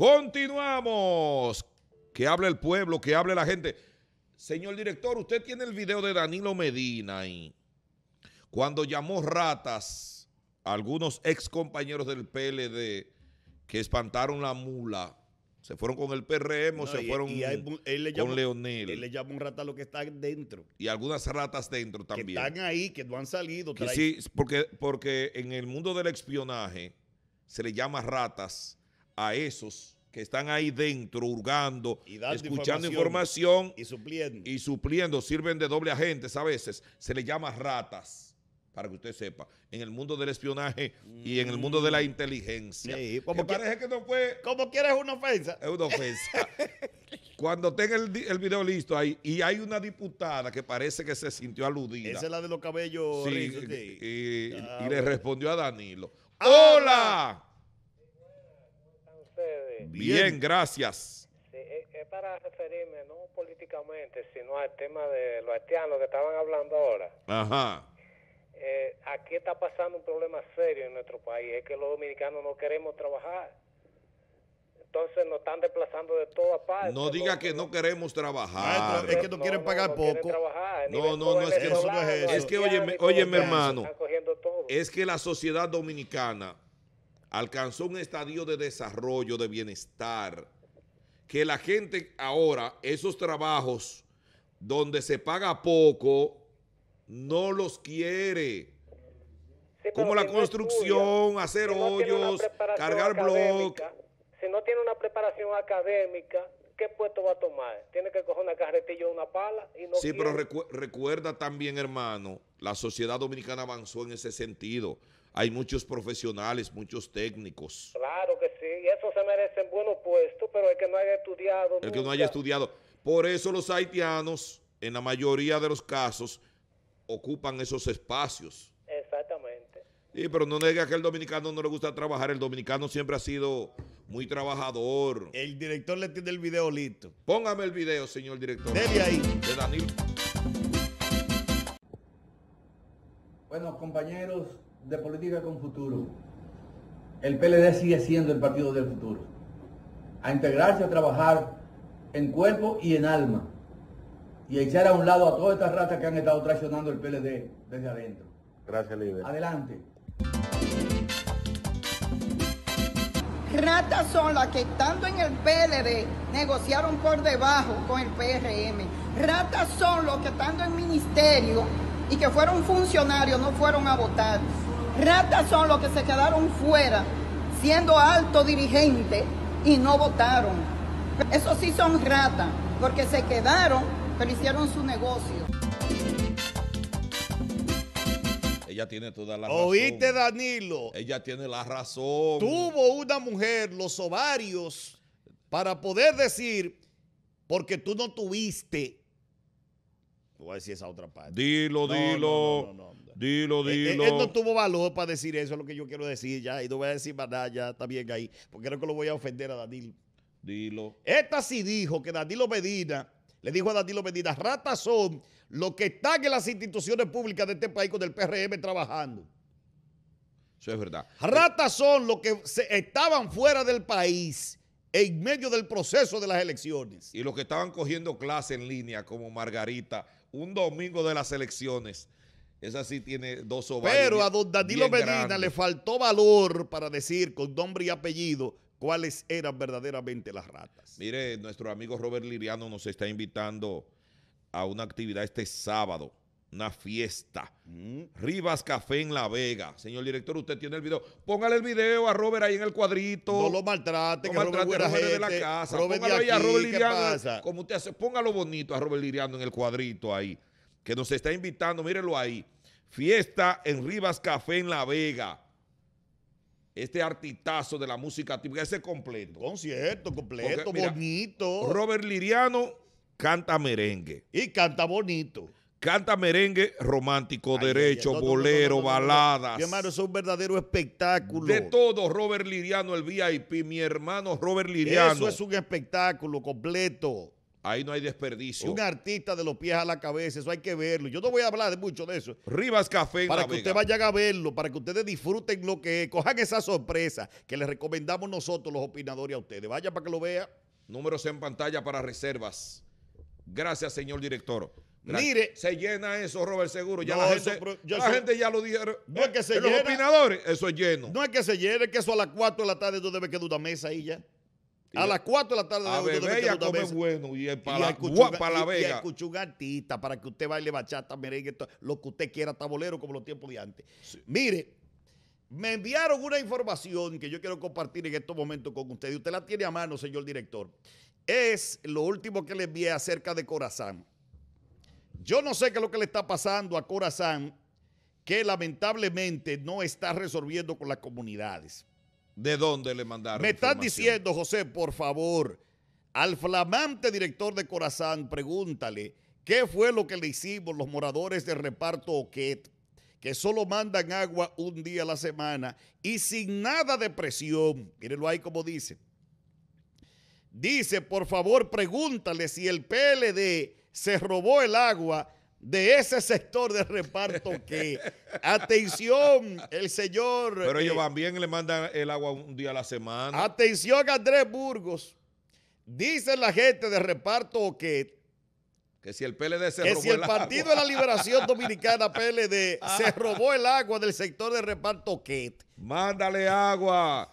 Continuamos. Que hable el pueblo, que hable la gente. Señor director, usted tiene el video de Danilo Medina ahí. Cuando llamó ratas a algunos ex compañeros del PLD que espantaron la mula. Se fueron con el PRM se fueron con Leonel. Él le llama un rata lo que está dentro. Y algunas ratas dentro también. Que están ahí, que no han salido. sí, porque, porque en el mundo del espionaje se le llama ratas a esos que están ahí dentro, hurgando, escuchando información, y supliendo. Y supliendo, sirven de doble agentes a veces, se les llama ratas para que usted sepa, en el mundo del espionaje y en el mundo de la mm. inteligencia. como quieres parece que no fue... Como quieres una ofensa. Es una ofensa. Cuando tenga el, video listo ahí, y hay una diputada que parece que se sintió aludida. Esa es la de los cabellos sí, Y, ah, le respondió a Danilo. ¡Hola! Bien, gracias. es para referirme no políticamente, sino al tema de los haitianos que estaban hablando ahora. Ajá. Eh, aquí está pasando un problema serio en nuestro país, es que los dominicanos no queremos trabajar. Entonces nos están desplazando de todas partes. No diga que no queremos trabajar. es que no, quieren pagar poco. no, no, no es que eso no es eso. Es que, oye, hermano, es que la sociedad dominicana alcanzó un estadio de desarrollo, de bienestar, que la gente ahora, esos trabajos donde se paga poco, no los quiere. Como la construcción, hacer hoyos, cargar bloques. Si no tiene una preparación académica, ¿qué puesto va a tomar? Tiene que coger una carretilla o una pala. Y no sí, pero recuerda también, hermano, la sociedad dominicana avanzó en ese sentido hay muchos profesionales, muchos técnicos. Claro que sí, y eso se merecen buenos puestos, pero el que no haya estudiado. El que no haya estudiado. Por eso los haitianos, en la mayoría de los casos, ocupan esos espacios. Exactamente. Sí, pero no nega que al dominicano no le gusta trabajar, el dominicano siempre ha sido muy trabajador. El director le tiene el video listo. Póngame el video, señor director. De ahí. De Daniel. Bueno, compañeros, de política con futuro, el PLD sigue siendo el partido del futuro. A integrarse, a trabajar en cuerpo y en alma. Y echar a un lado a todas estas ratas que han estado traicionando el PLD desde adentro. Gracias, líder. Adelante. Ratas son las que estando en el PLD negociaron por debajo con el PRM. Ratas son los que estando en ministerio y que fueron funcionarios no fueron a votar. Ratas son los que se quedaron fuera siendo alto dirigente y no votaron. Eso sí son ratas, porque se quedaron, pero hicieron su negocio. Ella tiene toda la razón. Oíste, Danilo. Ella tiene la razón. Tuvo una mujer los ovarios para poder decir, porque tú no tuviste voy a decir esa otra parte. Dilo, dilo. dilo, eh, eh, dilo. Él, no tuvo valor para decir eso, es lo que yo quiero decir ya. Y no voy a decir nada, ya está bien ahí. Porque creo que lo voy a ofender a Danilo. Dilo. Esta sí dijo que Danilo Medina, le dijo a Danilo Medina, ratas son los que están en las instituciones públicas de este país con el PRM trabajando. Eso es verdad. Ratas son los que estaban fuera del país en medio del proceso de las elecciones. Y los que estaban cogiendo clase en línea como Margarita un domingo de las elecciones. Esa sí tiene dos ovarios. Pero a don Danilo Medina le faltó valor para decir con nombre y apellido cuáles eran verdaderamente las ratas. Mire, nuestro amigo Robert Liriano nos está invitando a una actividad este sábado una fiesta. Mm. Rivas Café en La Vega. Señor director, usted tiene el video. Póngale el video a Robert ahí en el cuadrito. No lo maltrate, no que maltrate Robert a de la casa. Póngalo ahí Robert Como usted hace, póngalo bonito a Robert Liriano en el cuadrito ahí. Que nos está invitando, mírelo ahí. Fiesta en Rivas Café en La Vega. Este artitazo de la música típica, ese completo. Concierto completo, bonito. Robert Liriano canta merengue. Y canta bonito. Canta merengue romántico, derecho, bolero, baladas. Mi hermano, es un verdadero espectáculo. De todo, Robert Liriano, el VIP, mi hermano Robert Liriano. Eso es un espectáculo completo. Ahí no hay desperdicio. Un artista de los pies a la cabeza, eso hay que verlo. Yo no voy a hablar de mucho de eso. Rivas Café. En para que ustedes usted vayan a verlo, para que ustedes disfruten lo que es. Cojan esa sorpresa que les recomendamos nosotros, los opinadores, a ustedes. Vaya para que lo vea. Números en pantalla para reservas. Gracias, señor director. Mire, se llena eso, Robert Seguro. Ya la, gente, ya lo dijeron. No es que se Los opinadores, eso es lleno. No es que se llene, que eso a las 4 de la tarde tú debes quedar una mesa ahí ya. A las 4 de la tarde a debe quedar una mesa. bueno y para la, para la vega. Y un artista para que usted baile bachata, merengue, lo que usted quiera, tabolero como los tiempos de antes. Mire, me enviaron una información que yo quiero compartir en estos momentos con ustedes. Usted la tiene a mano, señor director. Es lo último que le envié acerca de Corazán. Yo no sé qué es lo que le está pasando a Corazán, que lamentablemente no está resolviendo con las comunidades. ¿De dónde le mandaron? Me están diciendo, José, por favor, al flamante director de Corazán, pregúntale qué fue lo que le hicimos los moradores de reparto Oquet, que solo mandan agua un día a la semana y sin nada de presión. Mírenlo ahí como dice. Dice, por favor, pregúntale si el PLD se robó el agua de ese sector de reparto que, atención, el señor... Pero ellos también eh, le mandan el agua un día a la semana. Atención, Andrés Burgos. Dice la gente de reparto que... Que si el PLD se que si el, Partido de la Liberación Dominicana, PLD, se robó el agua del sector de reparto que... Mándale agua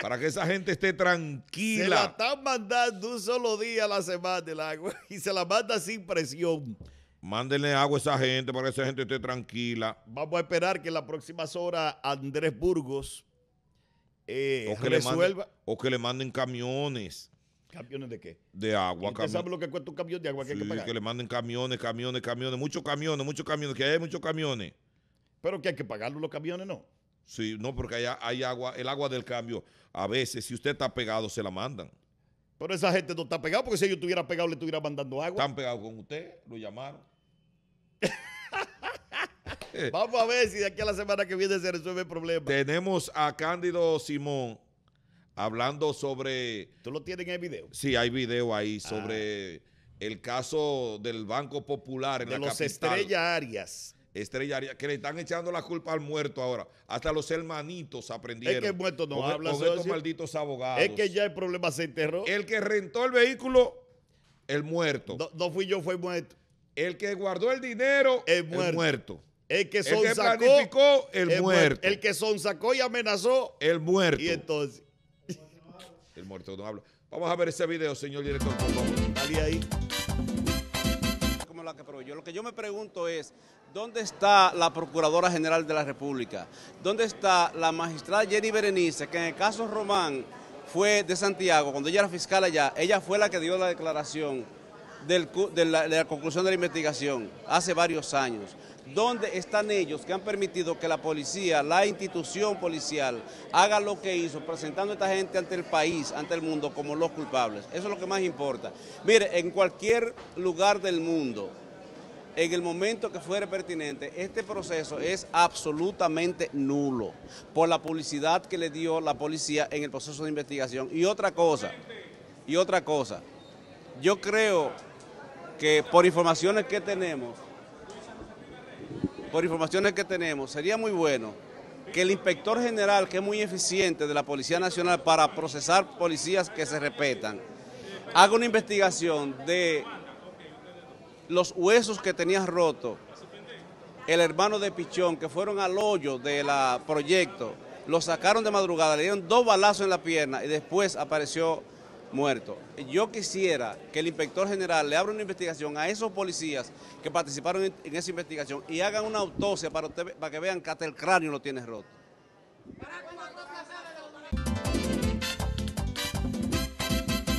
para que esa gente esté tranquila. Se la están mandando un solo día a la semana el agua y se la manda sin presión. Mándenle agua a esa gente para que esa gente esté tranquila. Vamos a esperar que en las próximas horas Andrés Burgos eh, o, que resuelva. Le manden, o que le manden camiones. ¿Camiones de qué? De agua. ¿Usted lo que cuesta un camión de agua que hay que que le manden camiones, camiones, camiones, muchos camiones, muchos camiones, que hay muchos camiones. Pero que hay que pagarlo los camiones, ¿no? Sí, no, porque hay, hay agua, el agua del cambio, a veces, si usted está pegado, se la mandan. Pero esa gente no está pegada, porque si yo estuviera pegado, le estuviera mandando agua. Están pegados con usted, lo llamaron. Vamos a ver si de aquí a la semana que viene se resuelve el problema. Tenemos a Cándido Simón hablando sobre. ¿Tú lo tienes en el video? Sí, hay video ahí ah. sobre el caso del Banco Popular en de los Estrella Arias estrellaría, que le están echando la culpa al muerto ahora. Hasta los hermanitos aprendieron. Es que el muerto no e- habla, con estos malditos abogados. Es que ya el problema se enterró. El que rentó el vehículo, el muerto. No, fui yo, fue muerto. El que guardó el dinero, el muerto. El que, el, muerto. El que son y amenazó, el muerto. Y entonces. el muerto no habla. Vamos a ver ese video, señor director, ahí. Como la que, lo que yo me pregunto es, ¿Dónde está la Procuradora General de la República? ¿Dónde está la magistrada Jenny Berenice, que en el caso Román fue de Santiago, cuando ella era fiscal allá, ella fue la que dio la declaración de, la, de, la, conclusión de la investigación hace varios años. ¿Dónde están ellos que han permitido que la policía, la institución policial, haga lo que hizo, presentando a esta gente ante el país, ante el mundo, como los culpables? Eso es lo que más importa. Mire, en cualquier lugar del mundo, en el momento que fuere pertinente, este proceso es absolutamente nulo por la publicidad que le dio la policía en el proceso de investigación. Y otra cosa, y otra cosa, yo creo que por informaciones que tenemos, por informaciones que tenemos, sería muy bueno que el inspector general, que es muy eficiente de la Policía Nacional para procesar policías que se respetan, haga una investigación de los huesos que tenías roto el hermano de Pichón, que fueron al hoyo del proyecto, lo sacaron de madrugada, le dieron dos balazos en la pierna y después apareció muerto. Yo quisiera que el inspector general le abra una investigación a esos policías que participaron en, esa investigación y hagan una autopsia para, para que vean que hasta el cráneo lo tiene roto.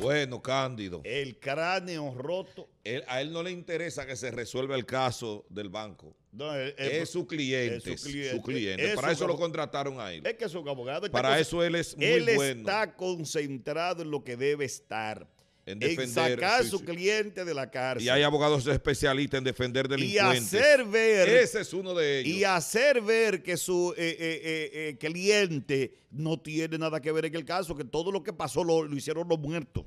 Bueno, Cándido. El cráneo roto. a él no le interesa que se resuelva el caso del banco. No, es su cliente. su Para eso lo contrataron a él. Es que es abogado. Para eso él es muy bueno. Él está concentrado en lo que debe estar en, sacar a su cliente de la cárcel. Y hay abogados especialistas en defender delincuentes. Y hacer ver. Ese es uno de ellos. Y hacer ver que su eh, eh, eh, cliente no tiene nada que ver en el caso, que todo lo que pasó lo, hicieron los muertos.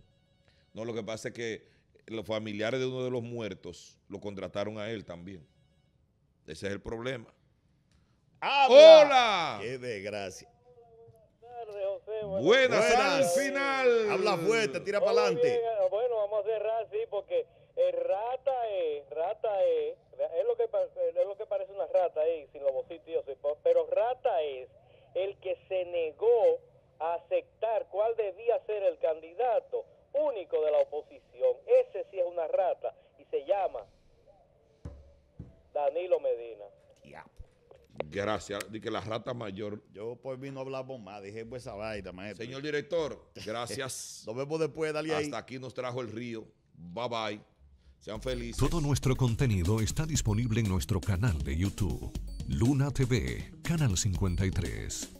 No, lo que pasa es que los familiares de uno de los muertos lo contrataron a él también. Ese es el problema. ¡Hola! ¡Qué desgracia! Buenas, al final. Habla fuerte, tira para adelante. Eh, bueno, vamos a cerrar, sí, porque el eh, rata eh, es, rata es, es lo que, parece una rata ahí, sin los bocitos, pero rata es el que se negó a aceptar cuál debía ser el candidato único de la oposición. Ese sí es una rata y se llama Danilo Medina. Gracias. que la rata mayor. Yo pues vino a hablar más. Dije, pues esa vaina, maestro. Señor director, gracias. nos vemos después, dale Hasta aquí nos trajo el río. Bye bye. Sean felices. Todo nuestro contenido está disponible en nuestro canal de YouTube. Luna TV, Canal 53.